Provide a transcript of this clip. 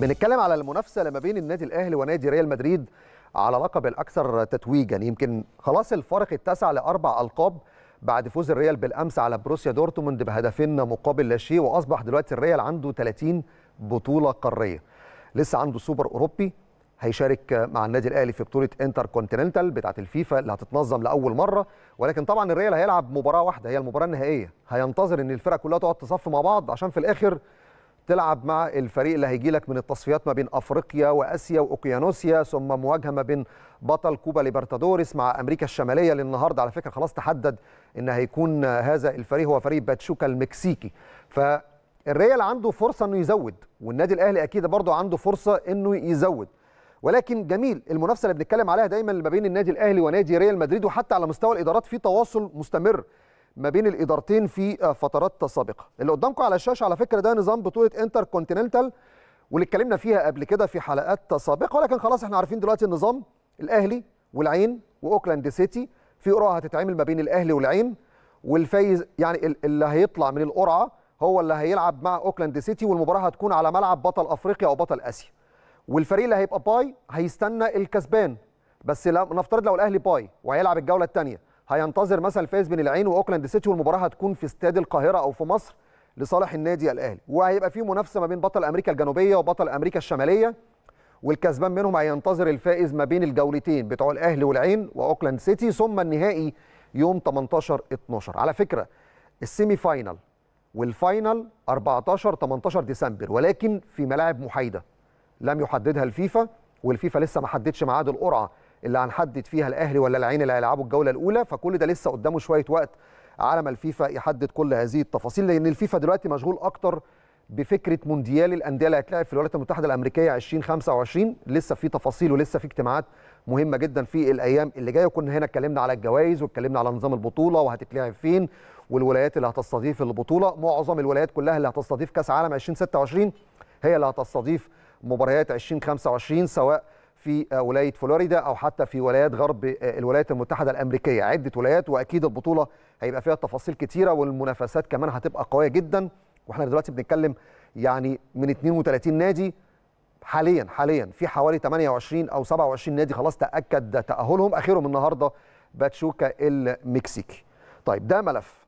بنتكلم على المنافسه لما بين النادي الاهلي ونادي ريال مدريد على لقب الاكثر تتويجا يمكن خلاص الفارق اتسع لاربع القاب بعد فوز الريال بالامس على بروسيا دورتموند بهدفين مقابل لا شيء واصبح دلوقتي الريال عنده 30 بطوله قاريه لسه عنده سوبر اوروبي هيشارك مع النادي الاهلي في بطوله انتر كونتيننتال بتاعه الفيفا اللي هتتنظم لاول مره ولكن طبعا الريال هيلعب مباراه واحده هي المباراه النهائيه هينتظر ان الفرق كلها تقعد تصف مع بعض عشان في الاخر تلعب مع الفريق اللي هيجي لك من التصفيات ما بين افريقيا واسيا واوكيانوسيا ثم مواجهه ما بين بطل كوبا ليبرتادوريس مع امريكا الشماليه اللي النهارده على فكره خلاص تحدد ان هيكون هذا الفريق هو فريق باتشوكا المكسيكي فالريال عنده فرصه انه يزود والنادي الاهلي اكيد برضه عنده فرصه انه يزود ولكن جميل المنافسه اللي بنتكلم عليها دايما ما بين النادي الاهلي ونادي ريال مدريد وحتى على مستوى الادارات في تواصل مستمر ما بين الادارتين في فترات سابقه اللي قدامكم على الشاشه على فكره ده نظام بطوله انتر كونتيننتال واللي اتكلمنا فيها قبل كده في حلقات سابقه ولكن خلاص احنا عارفين دلوقتي النظام الاهلي والعين واوكلاند سيتي في قرعه هتتعمل ما بين الاهلي والعين والفايز يعني اللي هيطلع من القرعه هو اللي هيلعب مع اوكلاند سيتي والمباراه هتكون على ملعب بطل افريقيا او بطل اسيا والفريق اللي هيبقى باي هيستنى الكسبان بس نفترض لو الاهلي باي وهيلعب الجوله الثانيه هينتظر مثلا الفايز بين العين واوكلاند سيتي والمباراه هتكون في استاد القاهره او في مصر لصالح النادي الاهلي وهيبقى في منافسه ما بين بطل امريكا الجنوبيه وبطل امريكا الشماليه والكسبان منهم هينتظر الفائز ما بين الجولتين بتوع الاهلي والعين واوكلاند سيتي ثم النهائي يوم 18 12 على فكره السيمي فاينل والفاينل 14 18 ديسمبر ولكن في ملاعب محايده لم يحددها الفيفا والفيفا لسه ما حددش ميعاد القرعه اللي هنحدد فيها الاهلي ولا العين اللي هيلعبوا الجوله الاولى فكل ده لسه قدامه شويه وقت على ما الفيفا يحدد كل هذه التفاصيل لان الفيفا دلوقتي مشغول اكتر بفكره مونديال الانديه اللي هتلعب في الولايات المتحده الامريكيه 2025 لسه في تفاصيل ولسه في اجتماعات مهمه جدا في الايام اللي جايه وكنا هنا اتكلمنا على الجوائز واتكلمنا على نظام البطوله وهتتلعب فين والولايات اللي هتستضيف البطوله معظم الولايات كلها اللي هتستضيف كاس عالم 2026 هي اللي هتستضيف مباريات 2025 سواء في آه، ولايه فلوريدا او حتى في ولايات غرب آه، الولايات المتحده الامريكيه عده ولايات واكيد البطوله هيبقى فيها تفاصيل كتيره والمنافسات كمان هتبقى قويه جدا واحنا دلوقتي بنتكلم يعني من 32 نادي حاليا حاليا في حوالي 28 او 27 نادي خلاص تاكد تاهلهم اخرهم النهارده باتشوكا المكسيكي طيب ده ملف